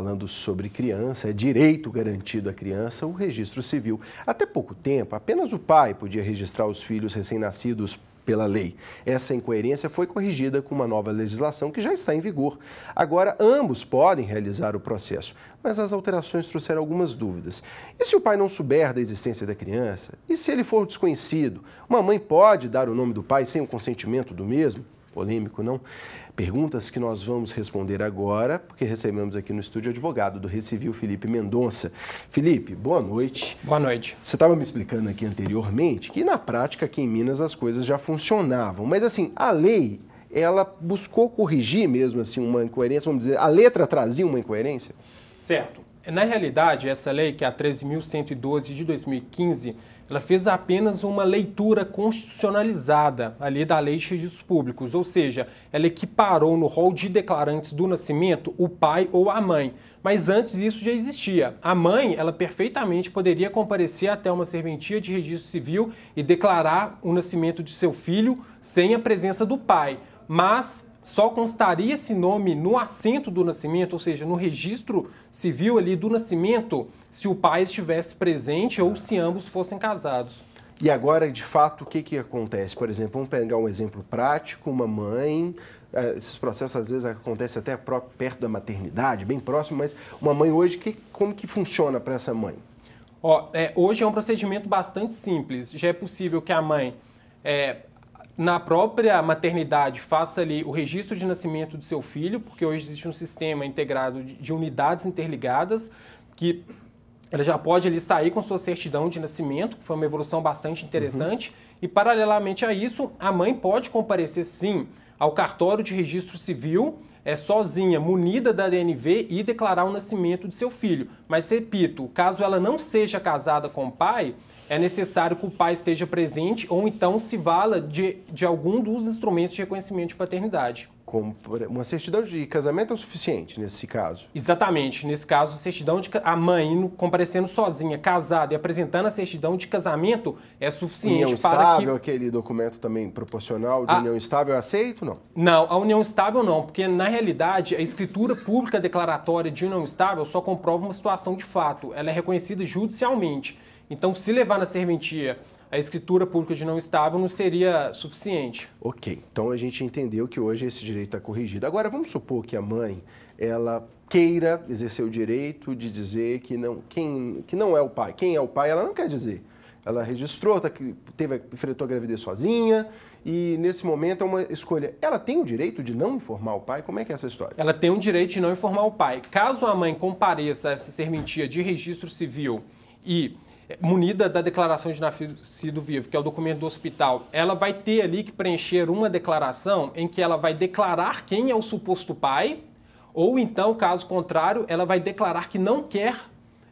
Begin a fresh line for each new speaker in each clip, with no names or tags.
Falando sobre criança, é direito garantido à criança o registro civil. Até pouco tempo, apenas o pai podia registrar os filhos recém-nascidos pela lei. Essa incoerência foi corrigida com uma nova legislação que já está em vigor. Agora, ambos podem realizar o processo, mas as alterações trouxeram algumas dúvidas. E se o pai não souber da existência da criança? E se ele for desconhecido? Uma mãe pode dar o nome do pai sem o consentimento do mesmo? polêmico, não? Perguntas que nós vamos responder agora, porque recebemos aqui no estúdio o advogado do Recivil, Felipe Mendonça. Felipe, boa noite. Boa noite. Você estava me explicando aqui anteriormente que, na prática, aqui em Minas as coisas já funcionavam, mas assim, a lei, ela buscou corrigir mesmo assim uma incoerência, vamos dizer, a letra trazia uma incoerência?
Certo. Na realidade, essa lei, que é a 13.112 de 2015, ela fez apenas uma leitura constitucionalizada ali da Lei de Registros Públicos, ou seja, ela equiparou no rol de declarantes do nascimento o pai ou a mãe. Mas antes isso já existia. A mãe, ela perfeitamente poderia comparecer até uma serventia de registro civil e declarar o nascimento de seu filho sem a presença do pai. Mas só constaria esse nome no assento do nascimento, ou seja, no registro civil ali do nascimento, se o pai estivesse presente ou se ambos fossem casados.
E agora, de fato, o que, que acontece? Por exemplo, vamos pegar um exemplo prático, uma mãe. Eh, esses processos às vezes acontecem até perto da maternidade, bem próximo, mas uma mãe hoje, que, como que funciona para essa mãe?
Ó, é, hoje é um procedimento bastante simples. Já é possível que a mãe é, na própria maternidade faça ali o registro de nascimento do seu filho, porque hoje existe um sistema integrado de unidades interligadas que ela já pode ali sair com sua certidão de nascimento, que foi uma evolução bastante interessante. Uhum. E paralelamente a isso, a mãe pode comparecer sim ao cartório de registro civil, é sozinha, munida da DNV e declarar o nascimento de seu filho. Mas repito, caso ela não seja casada com o pai, é necessário que o pai esteja presente ou então se vala de, de algum dos instrumentos de reconhecimento de paternidade. Como uma certidão de casamento é o suficiente nesse caso? Exatamente. Nesse caso, certidão de a mãe comparecendo sozinha, casada e apresentando a certidão de casamento é suficiente união para estável,
que... aquele documento também proporcional de a... união estável é aceito, não?
Não, a união estável não, porque na realidade a escritura pública declaratória de união estável só comprova uma situação de fato. Ela é reconhecida judicialmente. Então, se levar na serventia a escritura pública de não estável não seria suficiente. Ok,
então a gente entendeu que hoje esse direito é corrigido. Agora, vamos supor que a mãe, ela queira exercer o direito de dizer que não, quem, que não é o pai. Quem é o pai, ela não quer dizer. Ela registrou, tá, teve, enfrentou a gravidez sozinha e nesse momento é uma escolha. Ela tem o direito de não informar o pai? Como é que é essa história?
Ela tem o direito de não informar o pai. Caso a mãe compareça a essa serventia de registro civil e munida da declaração de nascido vivo, que é o documento do hospital, ela vai ter ali que preencher uma declaração em que ela vai declarar quem é o suposto pai, ou então, caso contrário, ela vai declarar que não quer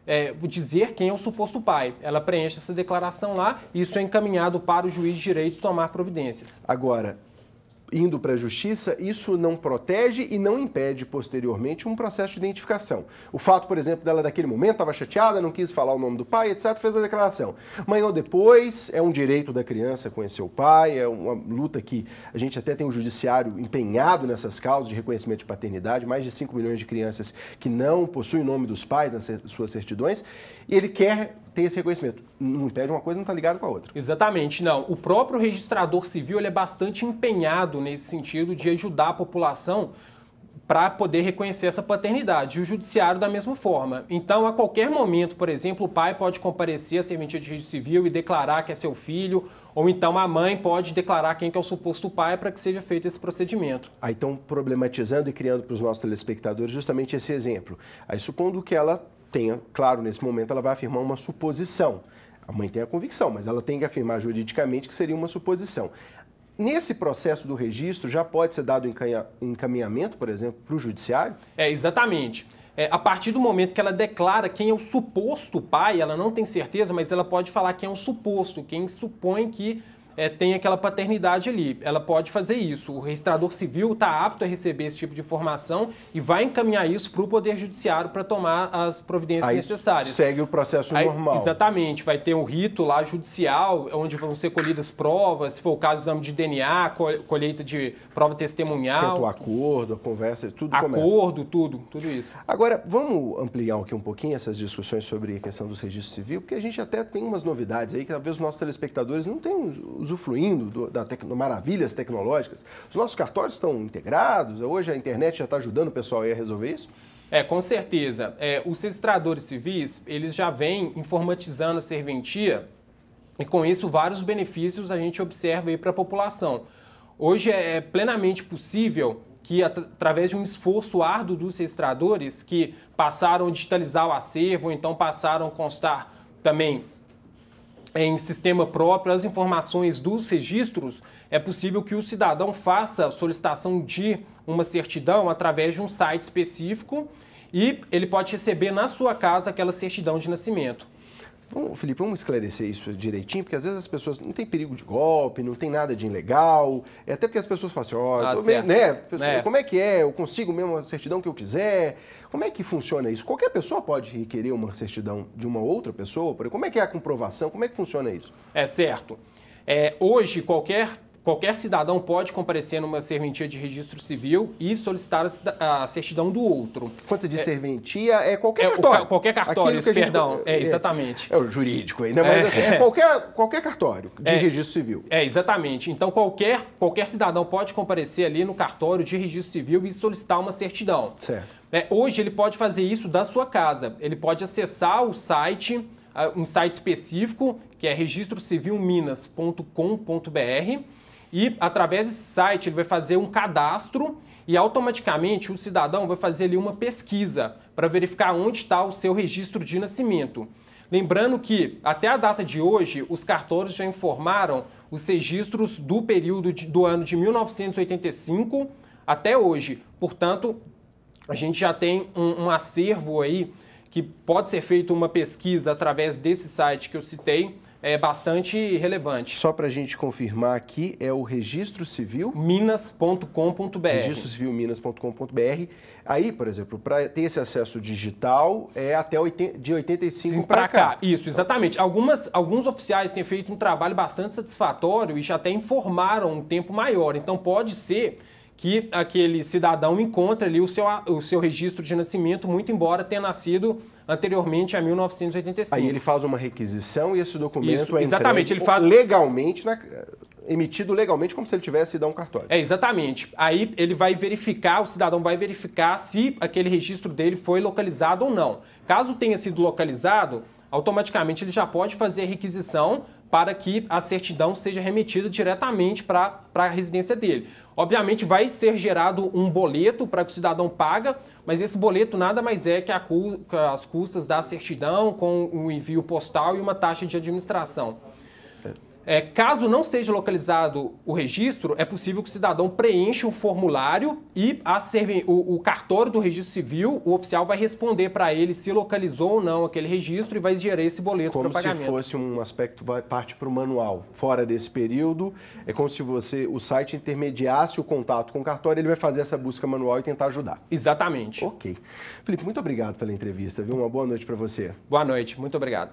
é, dizer quem é o suposto pai. Ela preenche essa declaração lá, e isso é encaminhado para o juiz de direito tomar providências. Agora, indo
para a justiça, isso não protege e não impede posteriormente um processo de identificação. O fato, por exemplo, dela naquele momento estava chateada, não quis falar o nome do pai, etc., fez a declaração. Amanhã ou depois, é um direito da criança conhecer o pai, é uma luta que a gente até tem o um judiciário empenhado nessas causas de reconhecimento de paternidade, mais de 5 milhões de crianças que não possuem o nome dos pais nas suas certidões, e ele quer ter esse reconhecimento. Não impede uma coisa, não
está ligado com a outra. Exatamente, não. O próprio registrador civil ele é bastante empenhado nesse sentido de ajudar a população para poder reconhecer essa paternidade. E o judiciário da mesma forma. Então, a qualquer momento, por exemplo, o pai pode comparecer à serventia de registro civil e declarar que é seu filho, ou então a mãe pode declarar quem que é o suposto pai para que seja feito esse procedimento.
Aí estão problematizando e criando para os nossos telespectadores justamente esse exemplo. Aí supondo que ela tenha, claro, nesse momento ela vai afirmar uma suposição. A mãe tem a convicção, mas ela tem que afirmar juridicamente que seria uma suposição. Nesse processo do registro, já pode ser dado encaminhamento, por exemplo, para o judiciário?
É, exatamente. É, a partir do momento que ela declara quem é o suposto pai, ela não tem certeza, mas ela pode falar quem é o suposto, quem supõe que é, tem aquela paternidade ali. Ela pode fazer isso. O registrador civil está apto a receber esse tipo de informação e vai encaminhar isso para o Poder Judiciário para tomar as providências Aí necessárias. Segue o
processo Aí, normal.
Exatamente. Vai ter um rito lá judicial, onde vão ser colhidas provas, se for o caso, exame de DNA, colheita de prova testemunhal. Tanto o
acordo, a conversa, tudo acordo, começa. Acordo, tudo,
tudo isso. Agora, vamos
ampliar aqui um pouquinho essas discussões sobre a questão dos registros civil, porque a gente até tem umas novidades aí que talvez os nossos telespectadores não tenham usufruindo do, da tec maravilhas tecnológicas. Os nossos cartórios estão integrados, hoje a internet já está ajudando o pessoal a resolver isso?
É, com certeza. É, os registradores civis, eles já vêm informatizando a serventia e com isso vários benefícios a gente observa aí para a população. Hoje é, é plenamente possível que através de um esforço árduo dos registradores que passaram a digitalizar o acervo, então passaram a constar também em sistema próprio as informações dos registros, é possível que o cidadão faça solicitação de uma certidão através de um site específico e ele pode receber na sua casa aquela certidão de nascimento.
Vamos, Felipe, vamos esclarecer isso direitinho, porque às vezes as pessoas não tem perigo de golpe, não tem nada de ilegal. É até porque as pessoas falam assim, ó, ah, meio, né? Pessoa, é. Como é que é? Eu consigo mesmo a certidão que eu quiser? Como é que funciona isso? Qualquer pessoa pode requerer uma certidão de uma outra pessoa? Como é que é a comprovação? Como é que funciona isso?
É certo. É, hoje, qualquer Qualquer cidadão pode comparecer numa serventia de registro civil e solicitar a, certidão do outro. Quando você diz é, serventia, é qualquer é, cartório. qualquer cartório, perdão. É, é, exatamente. É, o jurídico aí, né? Mas é, assim, é qualquer, qualquer cartório de é. registro civil. É, exatamente. Então, qualquer, qualquer cidadão pode comparecer ali no cartório de registro civil e solicitar uma certidão. Certo. É, hoje, ele pode fazer isso da sua casa. Ele pode acessar o site ah, um site específico, que é registrocivilminas.com.br. E através desse site ele vai fazer um cadastro e automaticamente o cidadão vai fazer ali uma pesquisa para verificar onde está o seu registro de nascimento. Lembrando que até a data de hoje os cartórios já informaram os registros do período de, do ano de 1985 até hoje. Portanto, a gente já tem um, um acervo aí que pode ser feita uma pesquisa através desse site que eu citei é, bastante relevante.
Só para a gente confirmar aqui, é o registro civil? Minas.com.br. Registro civil minas.com.br. Aí, por exemplo, para ter esse acesso digital, é até 80, de 85 para
cá. cá. Isso, exatamente. Algumas, alguns oficiais têm feito um trabalho bastante satisfatório e já até informaram um tempo maior. Então, pode ser que aquele cidadão encontra ali o seu, o seu registro de nascimento, muito embora tenha nascido anteriormente a 1985. Aí ele faz
uma requisição e esse documento Isso, é exatamente, ele faz
legalmente na emitido legalmente como se ele tivesse dado um cartório. É, exatamente. Aí ele vai verificar, o cidadão vai verificar se aquele registro dele foi localizado ou não. Caso tenha sido localizado, automaticamente ele já pode fazer a requisição para que a certidão seja remetida diretamente para a residência dele. Obviamente vai ser gerado um boleto para que o cidadão paga, mas esse boleto nada mais é que as custas da certidão com um envio postal e uma taxa de administração. É, caso não seja localizado o registro, é possível que o cidadão preencha o formulário e a serve, o, o cartório do registro civil, o oficial vai responder para ele se localizou ou não aquele registro e vai gerar esse boleto para pagamento. Como se
fosse um aspecto vai, parte para o manual. Fora desse período, é como se você o site intermediasse o contato com o cartório, ele vai fazer essa busca manual e tentar ajudar. Exatamente. Ok. Felipe, muito obrigado pela entrevista, viu? Uma boa noite para você.
Boa noite, muito obrigado.